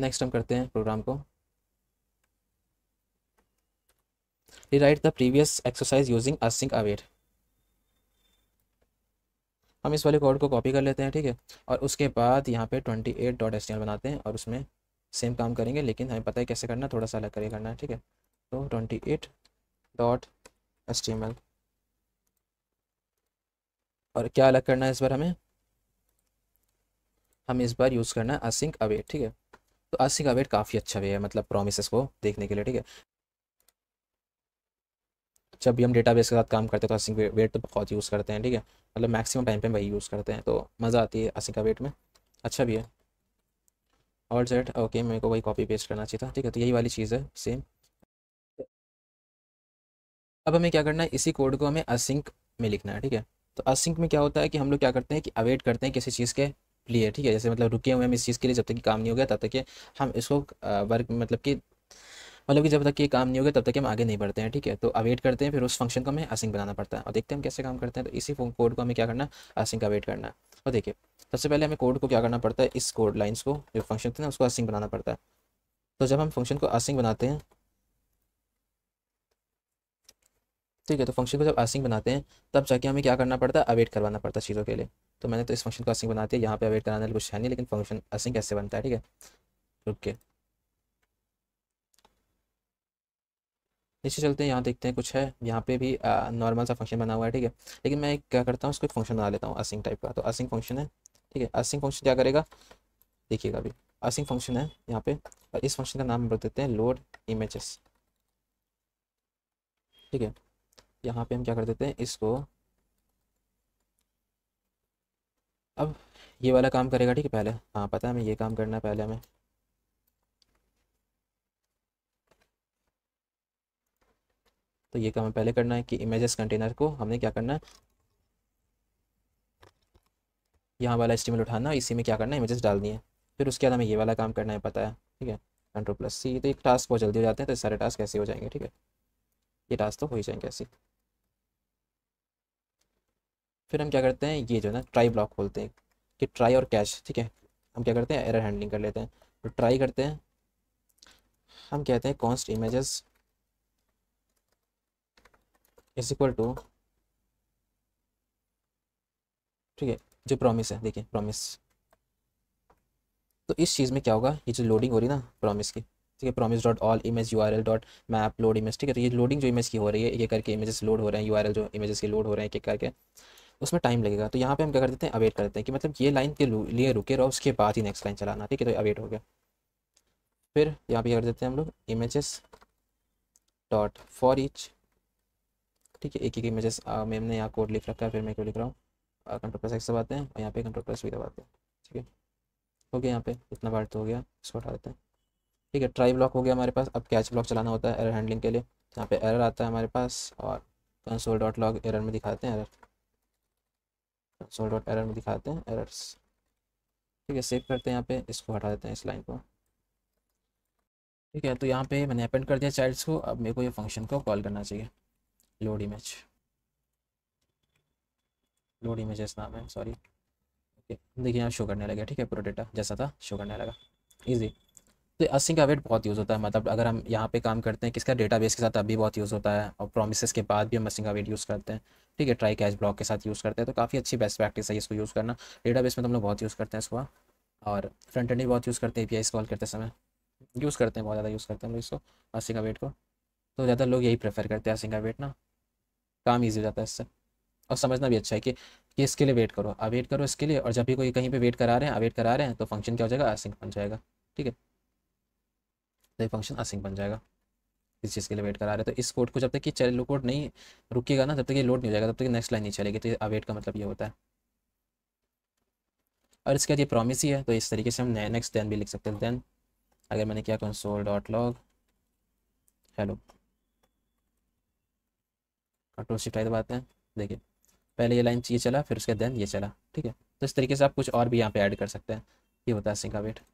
next हम करते हैं प्रोग्राम को write the previous exercise using async await हम इस वाले कोड को कॉपी कर लेते हैं ठीक है और उसके बाद यहाँ पे ट्वेंटी एट डॉट एस बनाते हैं और उसमें सेम काम करेंगे लेकिन हमें पता है कैसे करना है थोड़ा सा अलग करके करना है ठीक है तो ट्वेंटी एट डॉट एस और क्या अलग करना है इस बार हमें हम इस बार यूज़ करना है असिंक अवेट ठीक है तो अस्सी का वेट काफ़ी अच्छा भी है मतलब प्रोमिस को देखने के लिए ठीक है जब भी हम डेटाबेस के साथ काम करते हैं तो असिंग वेट तो बहुत यूज़ करते हैं ठीक है मतलब मैक्सिमम टाइम पे वही यूज़ करते हैं तो मज़ा आती है असिंग का वेट में अच्छा भी है और जेट ओके मेरे को वही कॉपी पेस्ट करना चाहिए था ठीक है तो यही वाली चीज़ है सेम अब हमें क्या करना है इसी कोड को हमें असिंक में लिखना है ठीक है तो असिंक में क्या होता है कि हम लोग क्या करते हैं कि अवेट करते हैं किसी चीज़ के लिए ठीक है जैसे मतलब रुके हुए हम इस चीज़ के लिए जब तक कि काम नहीं हो गया तब तक कि हम इसको वर्क मतलब कि मतलब कि जब तक ये काम नहीं हो गया तब तक हम आगे नहीं बढ़ते हैं ठीक है तो अवेट करते हैं फिर उस फंक्शन को हमें असिंग बनाना पड़ता है और देखते हैं हम कैसे काम करते हैं तो इसी कोड को हमें क्या करना है असिंग का वेट करना है और देखिए सबसे पहले हमें कोड को क्या करना पड़ता है इस कोड लाइन्स को जो फंक्शन थे ना उसको असिंग बनाना पड़ता है तो जब हम फंक्शन को असिंग बनाते हैं ठीक है तो फंक्शन को जब असिंग बनाते हैं तब जाके हमें क्या करना पड़ता है अवेट करवाना पड़ता है चीज़ों के लिए तो मैंने तो इस फंक्शन को असिंग बना दिया यहाँ पे अवेट कराने वाले कुछ है नहीं लेकिन फंक्शन असिंग कैसे बनता है ठीक है ओके नीचे चलते हैं यहाँ देखते हैं कुछ है यहाँ पे भी नॉर्मल सा फंक्शन बना हुआ है ठीक है लेकिन मैं क्या करता हूँ उसको एक फंक्शन बना लेता हूँ असिंग टाइप का तो असिंग फंक्शन है ठीक है असिंग फंक्शन क्या करेगा देखिएगा अभी असिंग फंक्शन है यहाँ पे और इस फंक्शन का नाम रख देते हैं लोड इमेजेस ठीक है यहाँ पे हम क्या कर देते हैं इसको अब ये वाला काम करेगा ठीक है पहले हाँ पता है हमें ये काम करना है पहले हमें तो ये काम पहले करना है कि इमेजेस कंटेनर को हमने क्या करना है यहाँ वाला एस्टिमेट उठाना इसी में क्या करना है इमेजेस डालनी है फिर उसके बाद हमें ये वाला काम करना है पता है ठीक है कंट्रोल प्लस सी तो एक टास्क बहुत जल्दी हो जाते हैं तो सारे टास्क ऐसे हो जाएंगे ठीक है ये टास्क तो हो ही जाएंगे ऐसे फिर हम क्या करते हैं ये जो है ना ट्राई ब्लॉक खोलते हैं कि ट्राई और कैश ठीक है हम क्या करते हैं एरर हैंडलिंग कर लेते हैं तो ट्राई करते हैं हम कहते हैं const images is equal to ठीक है जो प्रॉमिस है देखिए प्रॉमिस तो इस चीज़ में क्या होगा ये जो लोडिंग हो रही है ना प्रॉमिस की ठीक है promise dot all image U R L dot map load image ठीक है तो ये लोडिंग जो इमेज की हो रही है ये करके इमेजेस लोड हो रहे हैं यू आर एल जो इमेजेस के लोड हो रहे हैं एक करके उसमें टाइम लगेगा तो यहाँ पे हम क्या कर देते हैं अवेट कर देते हैं कि मतलब ये लाइन के लिए रुके रहो उसके बाद ही नेक्स्ट लाइन चलाना ठीक है तो अवेट हो गया फिर यहाँ पे कर देते हैं हम लोग इमेजेस डॉट फॉर ईच ठीक है एक एक इमेजेस मैम ने यहाँ कोड लिख रखा है फिर मैं क्यों लिख रहा हूँ कंट्रोल प्लस एक्स दबाते हैं और यहाँ पे कंट्रोल प्लस भी दबाते हैं ठीक है हो गया यहाँ पे इतना बार तो हो गया इसको हटा देते हैं ठीक है ट्राई ब्लॉक हो गया हमारे पास अब कैच ब्लॉक चलाना होता है एरर हैंडलिंग के लिए यहाँ पे एरर आता है हमारे पास और कंसोल डॉट लॉग एरर में दिखाते हैं एरर कंसोल डॉट एरर में दिखाते हैं एरर्स ठीक है सेव करते हैं यहाँ पे इसको हटा देते हैं इस लाइन को ठीक है तो यहाँ पे मैंने अपेंड कर दिया चाइल्ड्स को अब मेरे को ये फंक्शन को कॉल करना चाहिए लोड इमेज लोड इमेजेस नाम है सॉरी ओके देखिए यहाँ शो करने लगा ठीक है पूरा डेटा जैसा था शो करने लगा ईजी तो असिंक अवेट बहुत यूज़ होता है मतलब अगर हम यहाँ पे काम करते हैं किसका डेटाबेस के साथ अभी बहुत यूज़ होता है और प्रोमिसेस के बाद भी हम असिंक अवेट यूज़ करते हैं ठीक है ट्राई कैश ब्लॉक के साथ यूज़ करते हैं तो काफ़ी अच्छी बेस्ट प्रैक्टिस है इसको यूज़ करना डेटा में तो हम लोग बहुत यूज़ करते हैं इसको और फ्रंट एंड भी बहुत यूज़ करते हैं ए कॉल करते समय यूज़ करते हैं बहुत ज़्यादा यूज़ करते हैं हम लोग इसको असिंक अवेट को तो ज़्यादा लोग यही प्रेफर करते हैं असिंक अवेट ना काम ईजी हो जाता है इससे और समझना भी अच्छा है कि कि इसके लिए वेट करो अवेट करो इसके लिए और जब भी कोई कहीं पे वेट करा रहे हैं अवेट करा रहे हैं तो फंक्शन क्या हो जाएगा असिंक बन जाएगा ठीक है तो ये फंक्शन असिंक बन जाएगा इस चीज़ के लिए वेट करा रहे तो इस कोड को जब तक कि लो कोड नहीं रुकेगा ना जब तक ये लोड नहीं हो जाएगा तब तक नेक्स्ट लाइन नहीं चलेगी तो ये अवेट का मतलब ये होता है और इसके बाद ये प्रॉमिस ही है तो इस तरीके से हम नेक्स्ट देन भी लिख सकते हैं देन अगर मैंने किया console dot log hello control shift I दबाते हैं देखिए पहले ये लाइन ये चला फिर उसके देन ये चला ठीक है तो इस तरीके से आप कुछ और भी यहाँ पे ऐड कर सकते हैं ये होता है सिंका वेट